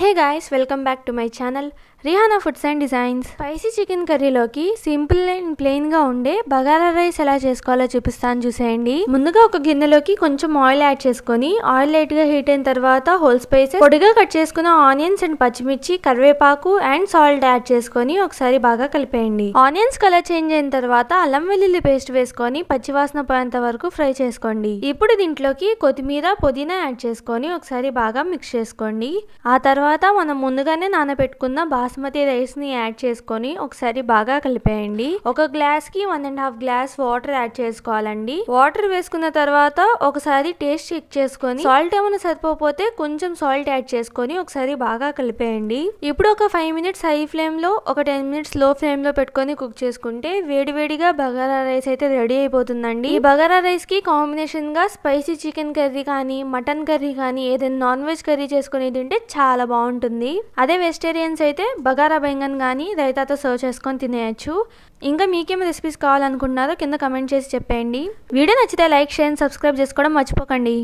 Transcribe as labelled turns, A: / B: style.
A: hey guys welcome back to my channel Rihana foods and designs spicy chicken కర్రీలోకి simple and ప్లెయిన్గా ఉండే bagara rice ఎలా చేసుకోవాలో చూపిస్తాను చూసేయండి ముందుగా ఒక గిన్నెలోకి కొంచెం ఆయిల్ యాడ్ చేసుకొని ఆయిల్ లైట్గా హీట్ అయిన తర్వాత హోల్ స్పైస్ పొడిగా కట్ చేసుకున్న ఆనియన్స్ అండ్ పచ్చిమిర్చి కరివేపాకు అండ్ సాల్ట్ యాడ్ చేసుకొని ఒకసారి బాగా కలిపేయండి ఆనియన్స్ కలర్ చేంజ్ అయిన తర్వాత అల్లం వెల్లుల్లి పేస్ట్ వేసుకొని పచ్చివాసన పోయేంత వరకు ఫ్రై చేసుకోండి ఇప్పుడు దీంట్లోకి కొత్తిమీర పుదీనా యాడ్ చేసుకొని ఒకసారి బాగా మిక్స్ చేసుకోండి ఆ తర్వాత తర్వాత మనం ముందుగానే నానబెట్టుకున్న బాస్మతి రైస్ని యాడ్ చేసుకొని ఒకసారి బాగా కలిపేయండి ఒక గ్లాస్కి one and half glass water add చేసుకోవాలండి వాటర్ వేసుకున్న తర్వాత ఒకసారి టేస్ట్ చెక్ చేసుకొని సాల్ట్ ఏమైనా సరిపోతే కొంచెం సాల్ట్ యాడ్ చేసుకొని ఒకసారి బాగా కలిపేయండి ఇప్పుడు ఒక ఫైవ్ మినిట్స్ హై ఫ్లేమ్లో ఒక టెన్ మినిట్స్ లో ఫ్లేమ్లో పెట్టుకొని కుక్ చేసుకుంటే వేడివేడిగా బగారా రైస్ అయితే రెడీ అయిపోతుందండి ఈ బగారా రైస్కి కాంబినేషన్గా స్పైసీ చికెన్ కర్రీ కానీ మటన్ కర్రీ కానీ ఏదైనా నాన్ వెజ్ కర్రీ చేసుకుని తింటే చాలా బాగుంటుంది బాగుంటుంది అదే వెజిటేరియన్స్ అయితే బగారా బెంగన్ కానీ రైతాతో సర్వ్ చేసుకొని తినేయచ్చు ఇంకా మీకేం రెసిపీస్ కావాలనుకుంటున్నారో కింద కమెంట్ చేసి చెప్పేయండి వీడియో నచ్చితే లైక్ షేర్ సబ్స్క్రైబ్ చేసుకోవడం మర్చిపోకండి